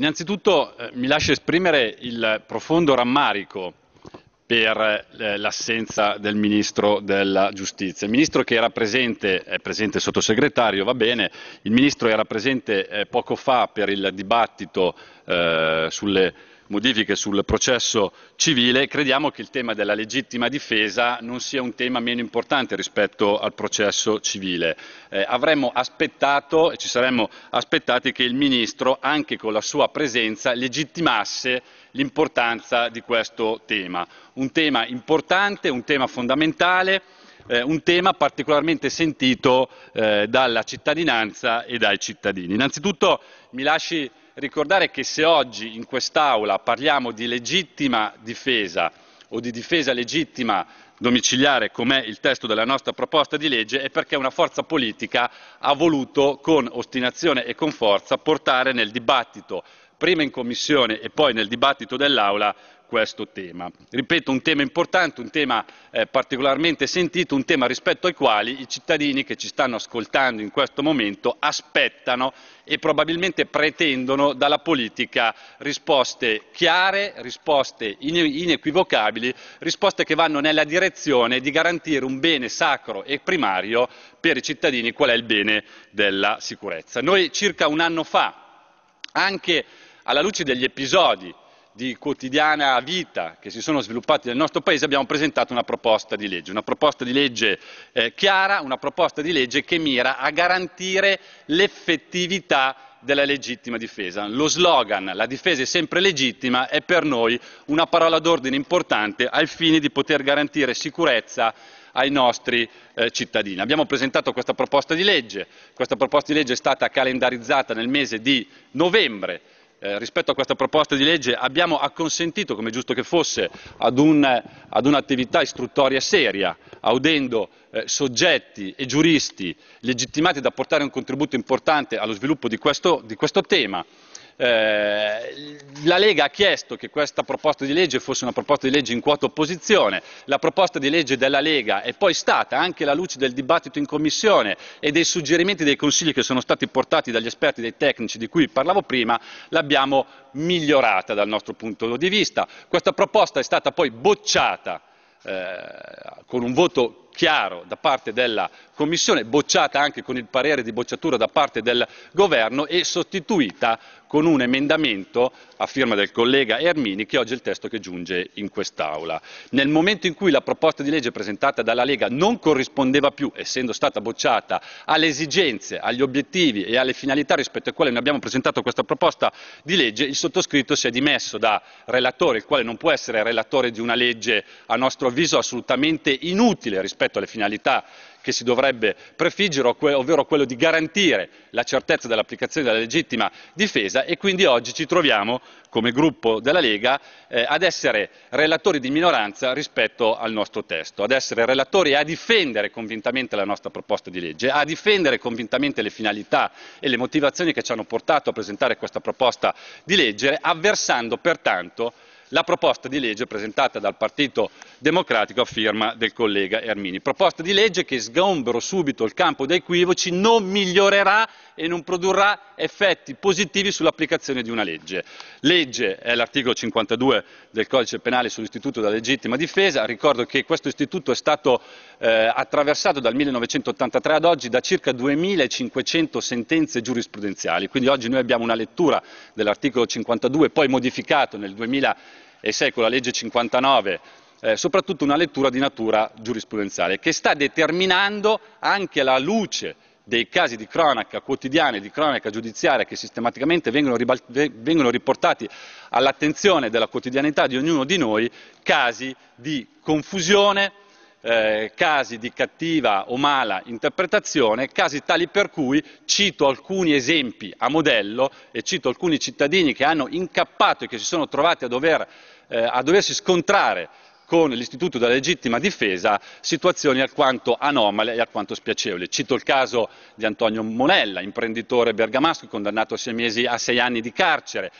Innanzitutto eh, mi lascio esprimere il profondo rammarico per eh, l'assenza del Ministro della Giustizia. Il Ministro che era presente, è presente il sottosegretario, va bene, il Ministro era presente eh, poco fa per il dibattito eh, sulle modifiche sul processo civile, crediamo che il tema della legittima difesa non sia un tema meno importante rispetto al processo civile. Eh, avremmo aspettato e ci saremmo aspettati che il Ministro, anche con la sua presenza, legittimasse l'importanza di questo tema. Un tema importante, un tema fondamentale, eh, un tema particolarmente sentito eh, dalla cittadinanza e dai cittadini. Innanzitutto mi lasci ricordare che se oggi in quest'Aula parliamo di legittima difesa o di difesa legittima domiciliare, com'è il testo della nostra proposta di legge, è perché una forza politica ha voluto con ostinazione e con forza portare nel dibattito, prima in Commissione e poi nel dibattito dell'Aula, questo tema. Ripeto, un tema importante, un tema eh, particolarmente sentito, un tema rispetto ai quali i cittadini che ci stanno ascoltando in questo momento aspettano e probabilmente pretendono dalla politica risposte chiare, risposte inequivocabili, risposte che vanno nella direzione di garantire un bene sacro e primario per i cittadini qual è il bene della sicurezza. Noi circa un anno fa, anche alla luce degli episodi di quotidiana vita che si sono sviluppati nel nostro Paese abbiamo presentato una proposta di legge, una proposta di legge eh, chiara, una proposta di legge che mira a garantire l'effettività della legittima difesa. Lo slogan la difesa è sempre legittima è per noi una parola d'ordine importante al fine di poter garantire sicurezza ai nostri eh, cittadini. Abbiamo presentato questa proposta di legge, questa proposta di legge è stata calendarizzata nel mese di novembre eh, rispetto a questa proposta di legge abbiamo acconsentito, come giusto che fosse, ad, un'attività un istruttoria seria, audendo eh, soggetti e giuristi legittimati da portare un contributo importante allo sviluppo di questo, di questo tema. Eh, la Lega ha chiesto che questa proposta di legge fosse una proposta di legge in quota opposizione, la proposta di legge della Lega è poi stata, anche alla luce del dibattito in Commissione e dei suggerimenti dei consigli che sono stati portati dagli esperti, e dai tecnici di cui parlavo prima, l'abbiamo migliorata dal nostro punto di vista. Questa proposta è stata poi bocciata eh, con un voto chiaro da parte della Commissione, bocciata anche con il parere di bocciatura da parte del Governo e sostituita con un emendamento a firma del collega Ermini che oggi è il testo che giunge in quest'Aula. Nel momento in cui la proposta di legge presentata dalla Lega non corrispondeva più, essendo stata bocciata, alle esigenze, agli obiettivi e alle finalità rispetto ai quali noi abbiamo presentato questa proposta di legge, il sottoscritto si è dimesso da relatore, il quale non può essere relatore di una legge a nostro avviso assolutamente inutile rispetto rispetto alle finalità che si dovrebbe prefiggere, ovvero quello di garantire la certezza dell'applicazione della legittima difesa e quindi oggi ci troviamo come gruppo della Lega eh, ad essere relatori di minoranza rispetto al nostro testo, ad essere relatori e a difendere convintamente la nostra proposta di legge, a difendere convintamente le finalità e le motivazioni che ci hanno portato a presentare questa proposta di legge, avversando pertanto la proposta di legge presentata dal Partito Democratico a firma del collega Ermini. Proposta di legge che sgombero subito il campo da equivoci, non migliorerà e non produrrà effetti positivi sull'applicazione di una legge. Legge è l'articolo 52 del codice penale sull'istituto della legittima difesa. Ricordo che questo istituto è stato eh, attraversato dal 1983 ad oggi da circa 2500 sentenze giurisprudenziali. Quindi oggi noi abbiamo una lettura dell'articolo 52 poi modificato nel 2000 e 6 la legge 59, eh, soprattutto una lettura di natura giurisprudenziale, che sta determinando anche alla luce dei casi di cronaca quotidiana e di cronaca giudiziaria che sistematicamente vengono, vengono riportati all'attenzione della quotidianità di ognuno di noi, casi di confusione, eh, casi di cattiva o mala interpretazione, casi tali per cui cito alcuni esempi a modello e cito alcuni cittadini che hanno incappato e che si sono trovati a dover eh, a doversi scontrare con l'istituto della legittima difesa situazioni alquanto anomale e alquanto spiacevoli. Cito il caso di Antonio Monella, imprenditore bergamasco condannato a sei mesi a sei anni di carcere,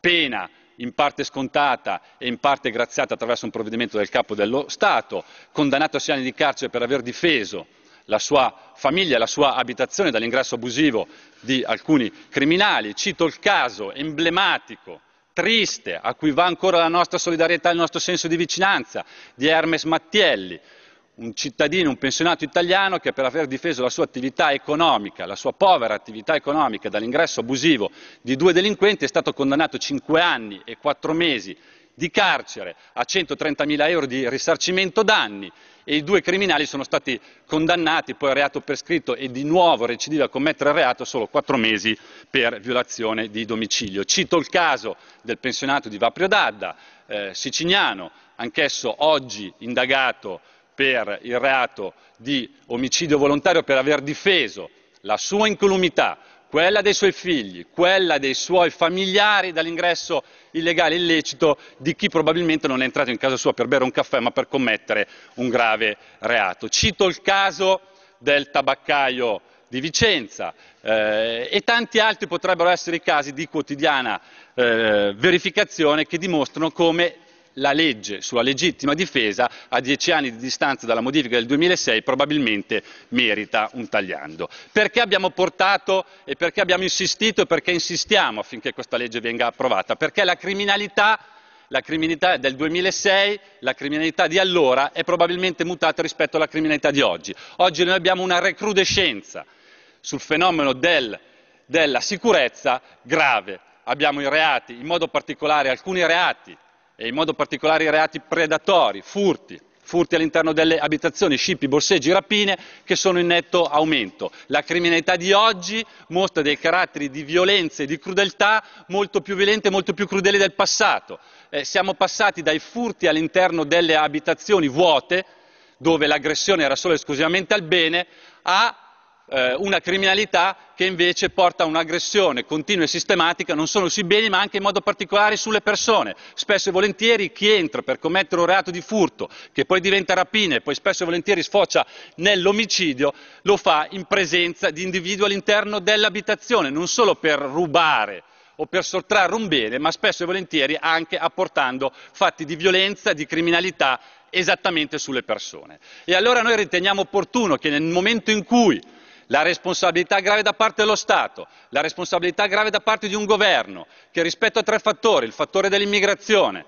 pena in parte scontata e in parte graziata attraverso un provvedimento del capo dello Stato, condannato a sei anni di carcere per aver difeso la sua famiglia e la sua abitazione dall'ingresso abusivo di alcuni criminali. Cito il caso emblematico triste, a cui va ancora la nostra solidarietà e il nostro senso di vicinanza, di Hermes Mattielli, un cittadino, un pensionato italiano che per aver difeso la sua attività economica, la sua povera attività economica dall'ingresso abusivo di due delinquenti è stato condannato a cinque anni e quattro mesi di carcere a 130.000 euro di risarcimento danni e i due criminali sono stati condannati poi a reato prescritto e di nuovo recidiva a commettere il reato solo quattro mesi per violazione di domicilio. Cito il caso del pensionato di Vaprio Dadda, eh, siciliano, anch'esso oggi indagato per il reato di omicidio volontario per aver difeso la sua incolumità quella dei suoi figli, quella dei suoi familiari dall'ingresso illegale e illecito di chi probabilmente non è entrato in casa sua per bere un caffè ma per commettere un grave reato. Cito il caso del tabaccaio di Vicenza eh, e tanti altri potrebbero essere i casi di quotidiana eh, verificazione che dimostrano come la legge sulla legittima difesa a dieci anni di distanza dalla modifica del 2006 probabilmente merita un tagliando. Perché abbiamo portato e perché abbiamo insistito e perché insistiamo affinché questa legge venga approvata? Perché la criminalità la criminalità del 2006, la criminalità di allora è probabilmente mutata rispetto alla criminalità di oggi. Oggi noi abbiamo una recrudescenza sul fenomeno del, della sicurezza grave. Abbiamo i reati, in modo particolare alcuni reati e in modo particolare i reati predatori, furti, furti all'interno delle abitazioni, scippi, borseggi, rapine, che sono in netto aumento. La criminalità di oggi mostra dei caratteri di violenza e di crudeltà molto più violente e molto più crudeli del passato. Eh, siamo passati dai furti all'interno delle abitazioni vuote, dove l'aggressione era solo e esclusivamente al bene, a eh, una criminalità che invece porta a un'aggressione continua e sistematica non solo sui beni ma anche in modo particolare sulle persone. Spesso e volentieri chi entra per commettere un reato di furto, che poi diventa rapina e poi spesso e volentieri sfocia nell'omicidio, lo fa in presenza di individui all'interno dell'abitazione, non solo per rubare o per sottrarre un bene, ma spesso e volentieri anche apportando fatti di violenza, di criminalità esattamente sulle persone. E allora noi riteniamo opportuno che nel momento in cui la responsabilità grave da parte dello Stato, la responsabilità grave da parte di un governo che rispetto a tre fattori, il fattore dell'immigrazione,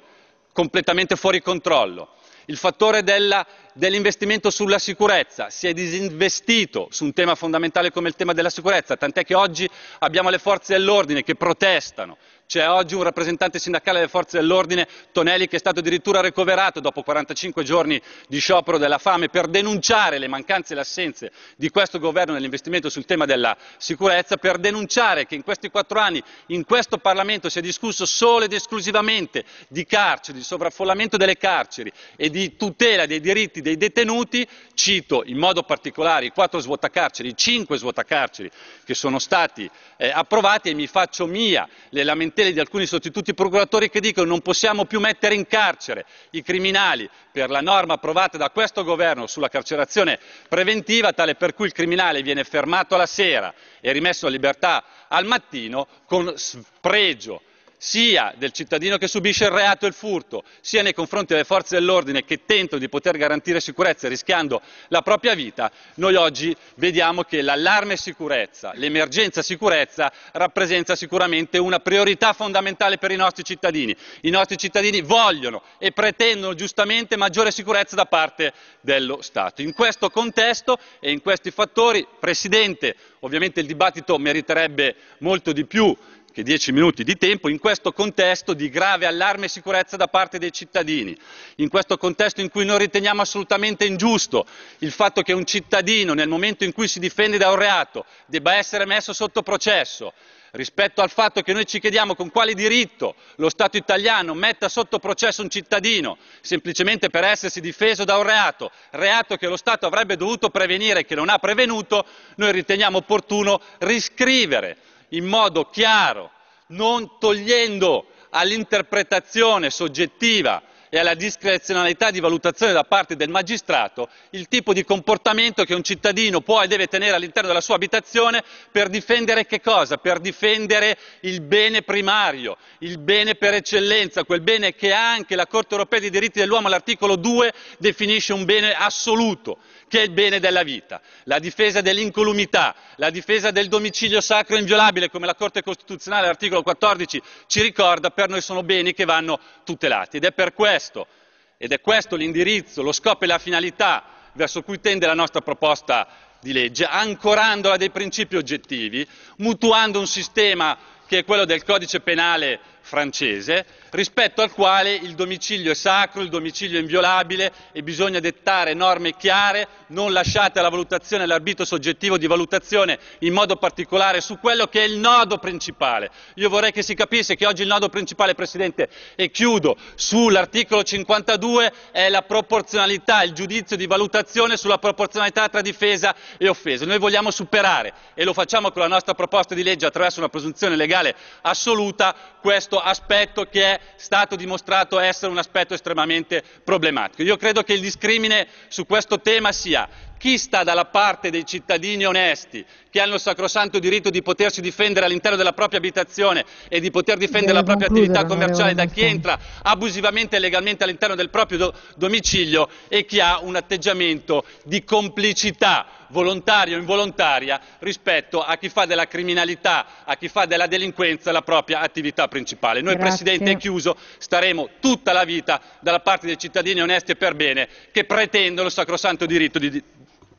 completamente fuori controllo, il fattore della, dell'investimento sulla sicurezza, si è disinvestito su un tema fondamentale come il tema della sicurezza, tant'è che oggi abbiamo le forze dell'ordine che protestano c'è oggi un rappresentante sindacale delle forze dell'ordine, Tonelli, che è stato addirittura ricoverato dopo 45 giorni di sciopero della fame per denunciare le mancanze e le assenze di questo governo nell'investimento sul tema della sicurezza, per denunciare che in questi quattro anni in questo Parlamento si è discusso solo ed esclusivamente di carceri, di sovraffollamento delle carceri e di tutela dei diritti dei detenuti. Cito in modo particolare i quattro svuotacarceri, i cinque svuotacarceri che sono stati eh, approvati e mi faccio mia le lamentazioni cartelli di alcuni sostituti procuratori che dicono non possiamo più mettere in carcere i criminali per la norma approvata da questo governo sulla carcerazione preventiva, tale per cui il criminale viene fermato alla sera e rimesso a libertà al mattino con spregio sia del cittadino che subisce il reato e il furto, sia nei confronti delle forze dell'ordine che tentano di poter garantire sicurezza rischiando la propria vita, noi oggi vediamo che l'allarme sicurezza, l'emergenza sicurezza rappresenta sicuramente una priorità fondamentale per i nostri cittadini. I nostri cittadini vogliono e pretendono giustamente maggiore sicurezza da parte dello Stato. In questo contesto e in questi fattori, Presidente, ovviamente il dibattito meriterebbe molto di più che 10 minuti di tempo in questo contesto di grave allarme e sicurezza da parte dei cittadini, in questo contesto in cui noi riteniamo assolutamente ingiusto il fatto che un cittadino nel momento in cui si difende da un reato debba essere messo sotto processo, rispetto al fatto che noi ci chiediamo con quale diritto lo Stato italiano metta sotto processo un cittadino semplicemente per essersi difeso da un reato, reato che lo Stato avrebbe dovuto prevenire e che non ha prevenuto, noi riteniamo opportuno riscrivere in modo chiaro, non togliendo all'interpretazione soggettiva e alla discrezionalità di valutazione da parte del magistrato il tipo di comportamento che un cittadino può e deve tenere all'interno della sua abitazione per difendere che cosa? Per difendere il bene primario, il bene per eccellenza, quel bene che anche la Corte europea dei diritti dell'uomo all'articolo 2 definisce un bene assoluto che è il bene della vita, la difesa dell'incolumità, la difesa del domicilio sacro inviolabile, come la Corte Costituzionale all'articolo 14 ci ricorda, per noi sono beni che vanno tutelati. Ed è per questo, ed è questo l'indirizzo, lo scopo e la finalità verso cui tende la nostra proposta di legge, ancorandola a dei principi oggettivi, mutuando un sistema che è quello del codice penale francese, rispetto al quale il domicilio è sacro, il domicilio è inviolabile e bisogna dettare norme chiare, non lasciate alla valutazione all'arbitro soggettivo di valutazione, in modo particolare su quello che è il nodo principale. Io vorrei che si capisse che oggi il nodo principale, Presidente, e chiudo, sull'articolo 52 è la proporzionalità, il giudizio di valutazione sulla proporzionalità tra difesa e offesa. Noi vogliamo superare, e lo facciamo con la nostra proposta di legge attraverso una presunzione legale assoluta, questo questo aspetto che è stato dimostrato essere un aspetto estremamente problematico. Io credo che il discrimine su questo tema sia chi sta dalla parte dei cittadini onesti, che hanno il sacrosanto diritto di potersi difendere all'interno della propria abitazione e di poter difendere la propria attività commerciale da chi entra abusivamente e legalmente all'interno del proprio do domicilio e chi ha un atteggiamento di complicità volontaria o involontaria rispetto a chi fa della criminalità, a chi fa della delinquenza la propria attività principale. Noi, Grazie. Presidente, chiuso, staremo tutta la vita dalla parte dei cittadini onesti e per bene che pretendono il sacrosanto diritto di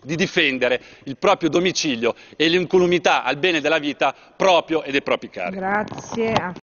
di difendere il proprio domicilio e l'incolumità al bene della vita proprio e dei propri cari. Grazie.